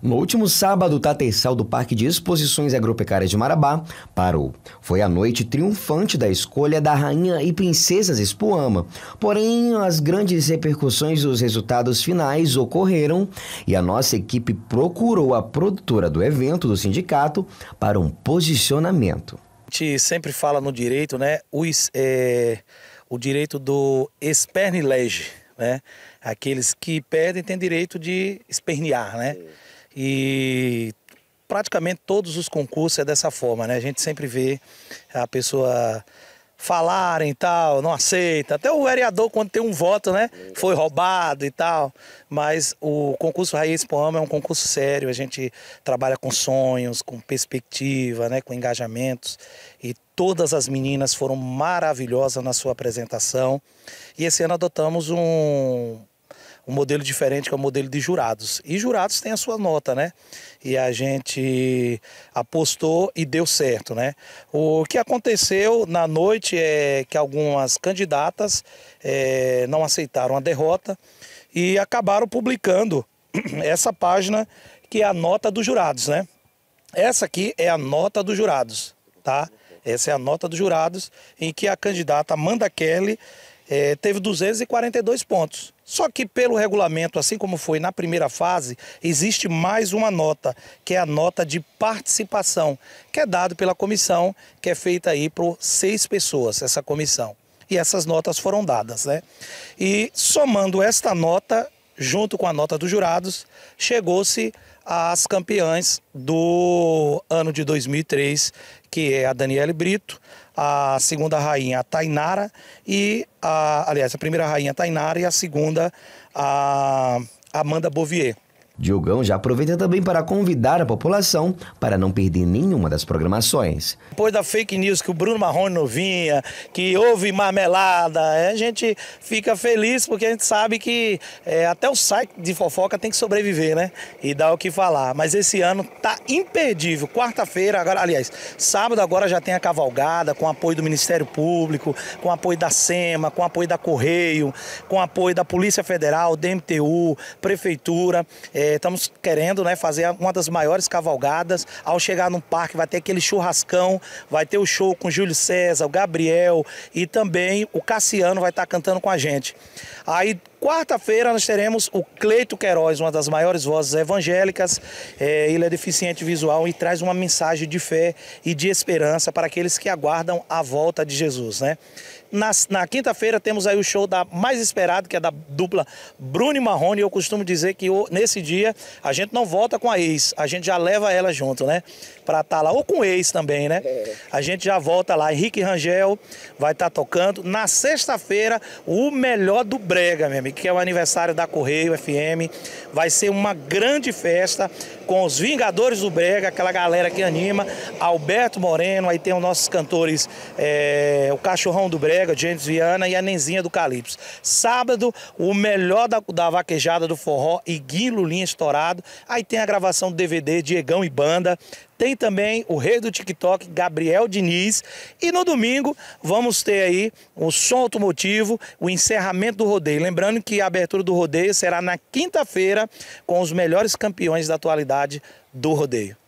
No último sábado, o Tateiçal do Parque de Exposições Agropecárias de Marabá parou. Foi a noite triunfante da escolha da rainha e princesas Espuama. Porém, as grandes repercussões dos resultados finais ocorreram e a nossa equipe procurou a produtora do evento do sindicato para um posicionamento. A gente sempre fala no direito, né? Os, é, o direito do espernilege, né? Aqueles que pedem têm direito de espernear, né? É. E praticamente todos os concursos é dessa forma, né? A gente sempre vê a pessoa falarem e tal, não aceita. Até o vereador, quando tem um voto, né? Foi roubado e tal. Mas o concurso Raiz Poama é um concurso sério. A gente trabalha com sonhos, com perspectiva, né? com engajamentos. E todas as meninas foram maravilhosas na sua apresentação. E esse ano adotamos um um modelo diferente que é o modelo de jurados. E jurados tem a sua nota, né? E a gente apostou e deu certo, né? O que aconteceu na noite é que algumas candidatas é, não aceitaram a derrota e acabaram publicando essa página que é a nota dos jurados, né? Essa aqui é a nota dos jurados, tá? Essa é a nota dos jurados em que a candidata Amanda Kelly é, teve 242 pontos. Só que pelo regulamento, assim como foi na primeira fase, existe mais uma nota, que é a nota de participação, que é dado pela comissão, que é feita aí por seis pessoas, essa comissão. E essas notas foram dadas, né? E somando esta nota, junto com a nota dos jurados, chegou-se às campeãs do ano de 2003, que é a Daniele Brito, a segunda rainha a Tainara e a, aliás, a primeira rainha a Tainara e a segunda a Amanda Bovier. Diogão já aproveita também para convidar a população para não perder nenhuma das programações. Depois da fake news que o Bruno Marrone não vinha, que houve marmelada, é, a gente fica feliz porque a gente sabe que é, até o site de fofoca tem que sobreviver, né? E dar o que falar. Mas esse ano tá imperdível. Quarta-feira, agora, aliás, sábado agora já tem a cavalgada com apoio do Ministério Público, com apoio da SEMA, com apoio da Correio, com apoio da Polícia Federal, DMTU, Prefeitura. É, é, estamos querendo né, fazer uma das maiores cavalgadas. Ao chegar no parque, vai ter aquele churrascão, vai ter o show com Júlio César, o Gabriel e também o Cassiano vai estar cantando com a gente. Aí, quarta-feira, nós teremos o Cleito Queiroz, uma das maiores vozes evangélicas. É, ele é deficiente visual e traz uma mensagem de fé e de esperança para aqueles que aguardam a volta de Jesus. Né? na na quinta-feira temos aí o show da mais esperado, que é da dupla Bruno e Marrone. Eu costumo dizer que nesse dia a gente não volta com a ex, a gente já leva ela junto, né? Pra estar tá lá, ou com ex também, né? É. A gente já volta lá. Henrique Rangel vai estar tá tocando. Na sexta-feira, o melhor do Brega, meu amigo, que é o aniversário da Correio FM. Vai ser uma grande festa com os Vingadores do Brega, aquela galera que anima. Alberto Moreno, aí tem os nossos cantores, é, o Cachorrão do Brega. Ortega, James Viana e a Nenzinha do Calypso. Sábado, o melhor da, da vaquejada do forró e Gui Lulinha estourado. Aí tem a gravação do DVD Diegão e Banda. Tem também o rei do TikTok, Gabriel Diniz. E no domingo vamos ter aí o som automotivo, o encerramento do rodeio. Lembrando que a abertura do rodeio será na quinta-feira com os melhores campeões da atualidade do rodeio.